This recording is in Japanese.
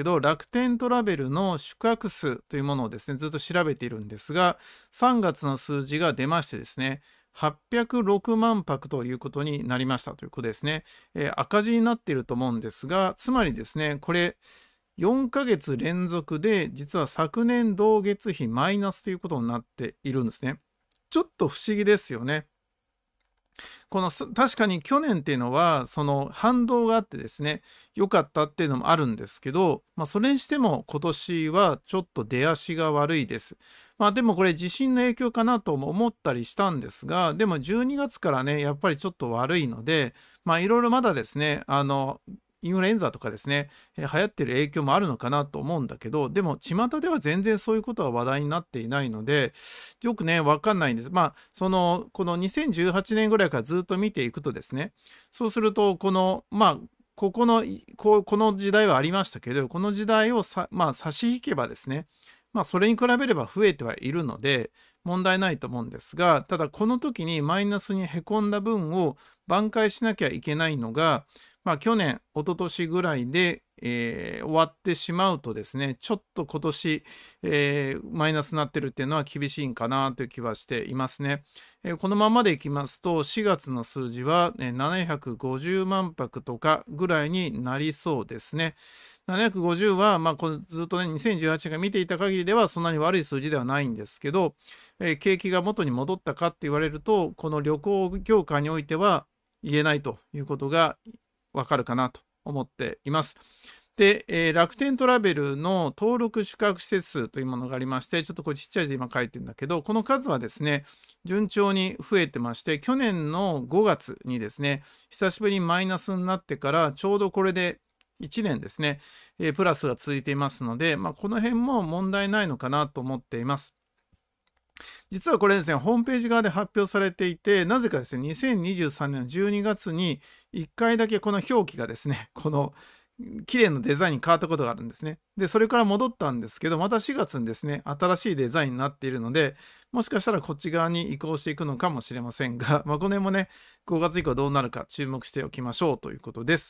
けど、楽天トラベルの宿泊数というものをですね、ずっと調べているんですが、3月の数字が出ましてですね、806万泊ということになりましたということですね、えー、赤字になっていると思うんですが、つまりですね、これ、4ヶ月連続で、実は昨年同月比マイナスということになっているんですね。ちょっと不思議ですよね。この確かに去年っていうのはその反動があってですね良かったっていうのもあるんですけど、まあ、それにしても今年はちょっと出足が悪いです。まあでもこれ地震の影響かなとも思ったりしたんですがでも12月からねやっぱりちょっと悪いのでまあいろいろまだですねあのインフルエンザとかですね、流行ってる影響もあるのかなと思うんだけど、でも巷では全然そういうことは話題になっていないので、よくね、わかんないんです。まあ、その、この2018年ぐらいからずっと見ていくとですね、そうすると、この、まあ、ここのこ、この時代はありましたけど、この時代をさ、まあ、差し引けばですね、まあ、それに比べれば増えてはいるので、問題ないと思うんですが、ただこの時にマイナスにへこんだ分を挽回しなきゃいけないのが、まあ、去年、一昨年ぐらいで、えー、終わってしまうとですね、ちょっと今年、えー、マイナスになってるっていうのは厳しいんかなという気はしていますね。えー、このままでいきますと、4月の数字は、750万泊とかぐらいになりそうですね。750は、まあ、ずっとね、2018年が見ていた限りでは、そんなに悪い数字ではないんですけど、えー、景気が元に戻ったかって言われると、この旅行業界においては、言えないということがわかるかなと思っています。で、えー、楽天トラベルの登録宿泊施設数というものがありまして、ちょっとこれちっちゃい字今書いてるんだけど、この数はですね、順調に増えてまして、去年の5月にですね、久しぶりにマイナスになってから、ちょうどこれで1年ですね、えー、プラスが続いていますので、まあ、この辺も問題ないのかなと思っています。実はこれですね、ホームページ側で発表されていて、なぜかですね、2023年の12月に1回だけこの表記がですね、この綺麗なデザインに変わったことがあるんですね。で、それから戻ったんですけど、また4月にですね、新しいデザインになっているので、もしかしたらこっち側に移行していくのかもしれませんが、まあ、この辺もね、5月以降どうなるか注目しておきましょうということです。